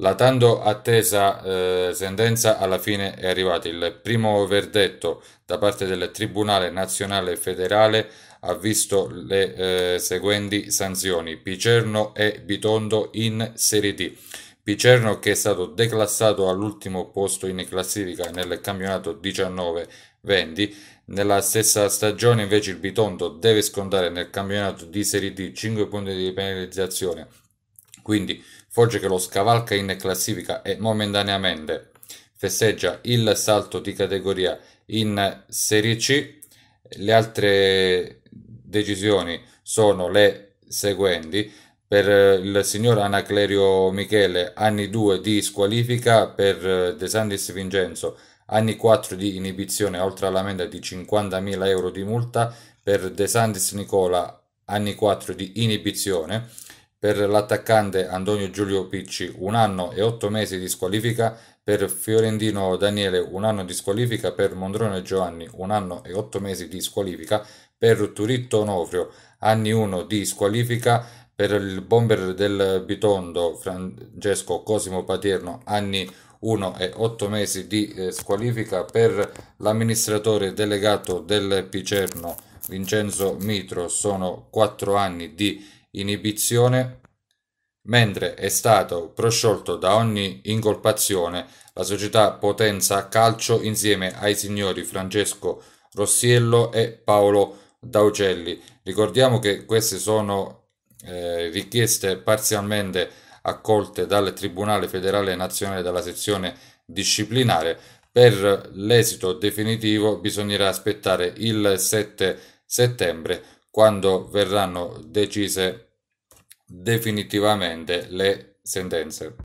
La tanto attesa eh, sentenza alla fine è arrivata. Il primo verdetto da parte del Tribunale Nazionale Federale ha visto le eh, seguenti sanzioni. Picerno e Bitondo in Serie D. Picerno che è stato declassato all'ultimo posto in classifica nel campionato 19-20. Nella stessa stagione invece il Bitondo deve scontare nel campionato di Serie D 5 punti di penalizzazione quindi Foggia che lo scavalca in classifica e momentaneamente festeggia il salto di categoria in Serie C. Le altre decisioni sono le seguenti. Per eh, il signor Anaclerio Michele, anni 2 di squalifica, per eh, De Santis Vincenzo, anni 4 di inibizione oltre alla menda di 50.000 euro di multa, per De Santis Nicola, anni 4 di inibizione, per l'attaccante Antonio Giulio Picci un anno e otto mesi di squalifica, per Fiorentino Daniele un anno di squalifica, per Mondrone Giovanni un anno e otto mesi di squalifica, per Turitto Onofrio anni 1 di squalifica, per il bomber del Bitondo Francesco Cosimo Paterno anni 1 e 8 mesi di eh, squalifica, per l'amministratore delegato del Picerno Vincenzo Mitro sono 4 anni di squalifica inibizione, mentre è stato prosciolto da ogni incolpazione la società Potenza Calcio insieme ai signori Francesco Rossiello e Paolo Daucelli. Ricordiamo che queste sono eh, richieste parzialmente accolte dal Tribunale federale nazionale della sezione disciplinare. Per l'esito definitivo bisognerà aspettare il 7 settembre quando verranno decise definitivamente le sentenze.